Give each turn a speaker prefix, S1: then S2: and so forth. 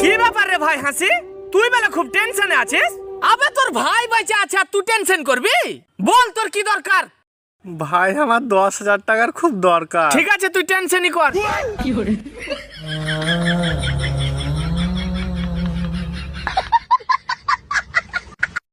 S1: কি ব্যাপার রে ভাই হাসি তুই বেলা খুব টেনশনে আছিস আবে তোর ভাই বেঁচে আছে আর তুই টেনশন করবি বল তোর কি দরকার
S2: ভাই আমার দশ হাজার টাকার খুব দরকার ঠিক
S1: আছে তুই টেনশনই কর
S2: কি